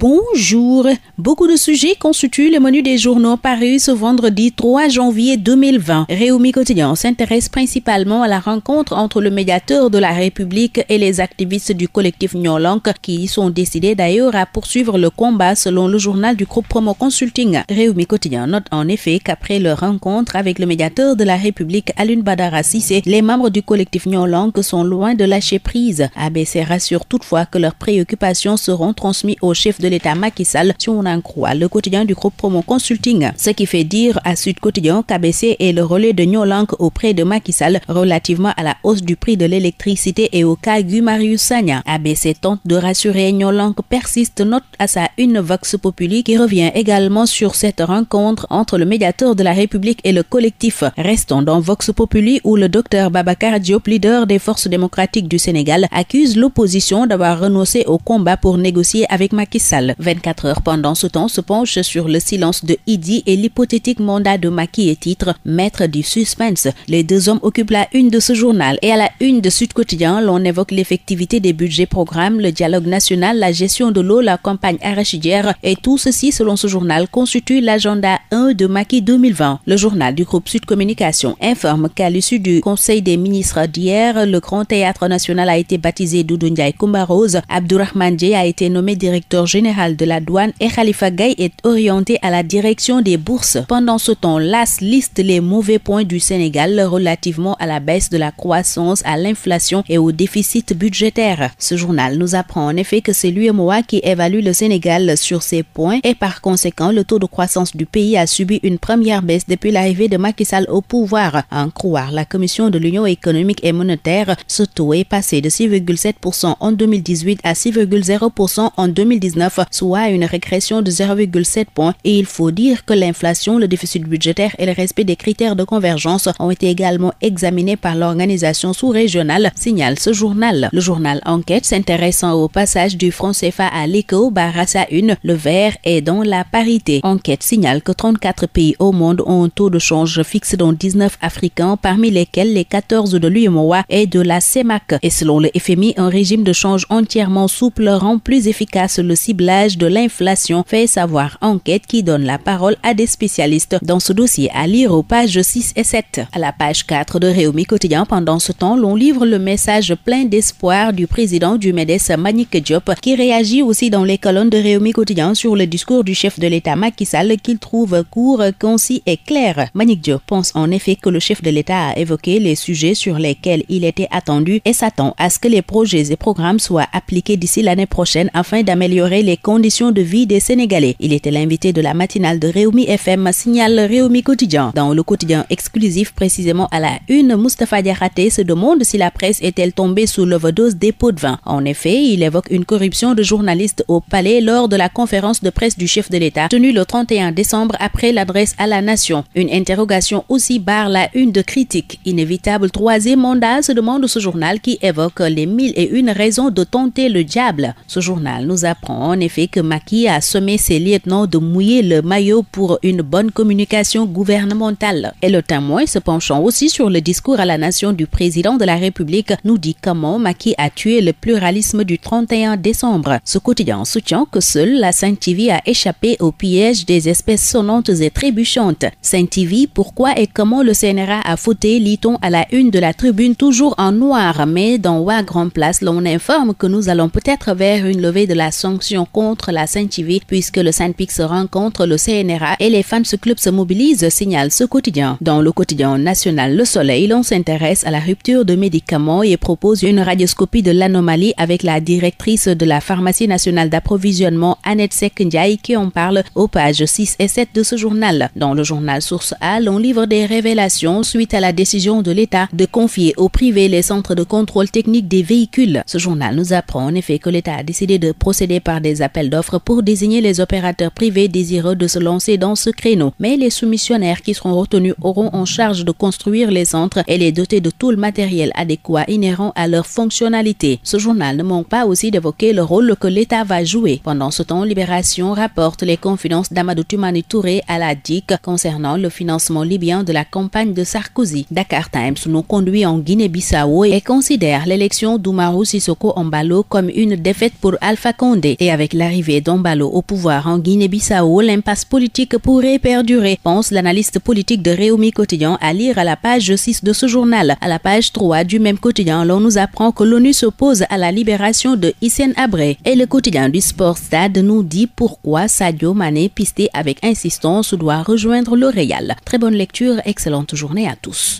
Bonjour. Beaucoup de sujets constituent le menu des journaux parus ce vendredi 3 janvier 2020. Réumi Quotidien s'intéresse principalement à la rencontre entre le médiateur de la République et les activistes du collectif Nyolank qui sont décidés d'ailleurs à poursuivre le combat selon le journal du groupe Promo Consulting. Réumi Quotidien note en effet qu'après leur rencontre avec le médiateur de la République Alun Badara Sissé, les membres du collectif Nyolank sont loin de lâcher prise. ABC rassure toutefois que leurs préoccupations seront transmises au chef de l'État Macky Sall, si on en croit le quotidien du groupe Promo Consulting. Ce qui fait dire à Sud Quotidien qu'ABC est le relais de Nyolank auprès de Macky Sall relativement à la hausse du prix de l'électricité et au cas Marius Sanya. ABC tente de rassurer Nyolank persiste note à sa une vox populi qui revient également sur cette rencontre entre le médiateur de la République et le collectif. Restons dans Vox Populi où le docteur Babacar Diop, leader des forces démocratiques du Sénégal, accuse l'opposition d'avoir renoncé au combat pour négocier avec Macky Sall. 24 heures pendant ce temps se penche sur le silence de Idi et l'hypothétique mandat de Maki et titre Maître du suspense. Les deux hommes occupent la une de ce journal et à la une de Sud Quotidien, l'on évoque l'effectivité des budgets programmes, le dialogue national, la gestion de l'eau, la campagne arachidière et tout ceci, selon ce journal, constitue l'agenda 1 de Maki 2020. Le journal du groupe Sud Communication informe qu'à l'issue du Conseil des ministres d'hier, le Grand Théâtre national a été baptisé Doudou Ndiaye Koumbarose. Abdourahman Dié a été nommé directeur général général de la douane et Khalifa Gaye est orienté à la direction des bourses. Pendant ce temps, l'AS liste les mauvais points du Sénégal relativement à la baisse de la croissance, à l'inflation et au déficit budgétaire. Ce journal nous apprend en effet que c'est l'UMOA qui évalue le Sénégal sur ces points et par conséquent, le taux de croissance du pays a subi une première baisse depuis l'arrivée de Macky Sall au pouvoir. en croire la Commission de l'Union économique et monétaire, ce taux est passé de 6,7% en 2018 à 6,0% en 2019 soit une régression de 0,7 points. Et il faut dire que l'inflation, le déficit budgétaire et le respect des critères de convergence ont été également examinés par l'organisation sous-régionale, signale ce journal. Le journal Enquête s'intéressant au passage du franc CFA à l'ECO Barassa 1, le vert est dans la parité. Enquête signale que 34 pays au monde ont un taux de change fixe dont 19 africains, parmi lesquels les 14 de l'UMOA et de la CEMAC. Et selon le FMI, un régime de change entièrement souple rend plus efficace le cible de l'inflation, fait savoir enquête qui donne la parole à des spécialistes dans ce dossier à lire aux pages 6 et 7. À la page 4 de Réumi Quotidien, pendant ce temps, l'on livre le message plein d'espoir du président du MEDES, Manik Diop, qui réagit aussi dans les colonnes de Réumi Quotidien sur le discours du chef de l'État Macky Sall qu'il trouve court, concis et clair. Manik Diop pense en effet que le chef de l'État a évoqué les sujets sur lesquels il était attendu et s'attend à ce que les projets et programmes soient appliqués d'ici l'année prochaine afin d'améliorer les conditions de vie des Sénégalais. Il était l'invité de la matinale de Réumi FM, signale Réumi Quotidien. Dans le quotidien exclusif, précisément à la une, Mustafa Diarraté se demande si la presse est-elle tombée sous l'overdose des pots de vin. En effet, il évoque une corruption de journalistes au palais lors de la conférence de presse du chef de l'État tenue le 31 décembre après l'adresse à la nation. Une interrogation aussi barre la une de critique. Inévitable troisième mandat se demande ce journal qui évoque les mille et une raisons de tenter le diable. Ce journal nous apprend en fait que Maki a sommé ses lieutenants de mouiller le maillot pour une bonne communication gouvernementale. Et le témoin, se penchant aussi sur le discours à la nation du président de la République, nous dit comment Maki a tué le pluralisme du 31 décembre. Ce quotidien soutient que seule la Saint-TV a échappé au piège des espèces sonnantes et trébuchantes. Saint-TV, pourquoi et comment le CNRA a fauté, lit-on à la une de la tribune toujours en noir, mais dans Wa Grand Place, l'on informe que nous allons peut-être vers une levée de la sanction contre la saint TV puisque le Saint-Pix rencontre le CNRA et les fans club se mobilisent, signale ce quotidien. Dans le quotidien national Le Soleil, l'on s'intéresse à la rupture de médicaments et propose une radioscopie de l'anomalie avec la directrice de la pharmacie nationale d'approvisionnement Annette Sekendiaï qui en parle aux pages 6 et 7 de ce journal. Dans le journal Source A, l'on livre des révélations suite à la décision de l'État de confier au privé les centres de contrôle technique des véhicules. Ce journal nous apprend en effet que l'État a décidé de procéder par des appels d'offres pour désigner les opérateurs privés désireux de se lancer dans ce créneau. Mais les soumissionnaires qui seront retenus auront en charge de construire les centres et les doter de tout le matériel adéquat inhérent à leur fonctionnalité. Ce journal ne manque pas aussi d'évoquer le rôle que l'État va jouer. Pendant ce temps, Libération rapporte les confidences d'Amadou Toumani Touré à la DIC concernant le financement libyen de la campagne de Sarkozy. Dakar Times nous conduit en Guinée-Bissau et considère l'élection d'Oumarou Sissoko ballot comme une défaite pour Alpha Condé. Et avec l'arrivée d'Ombalo au pouvoir en Guinée-Bissau, l'impasse politique pourrait perdurer, pense l'analyste politique de Réumi Quotidien à lire à la page 6 de ce journal. À la page 3 du même quotidien, l'on nous apprend que l'ONU s'oppose à la libération de Hissène Abré. Et le quotidien du Sport Stade nous dit pourquoi Sadio Mané, pisté avec insistance, doit rejoindre le Real. Très bonne lecture, excellente journée à tous.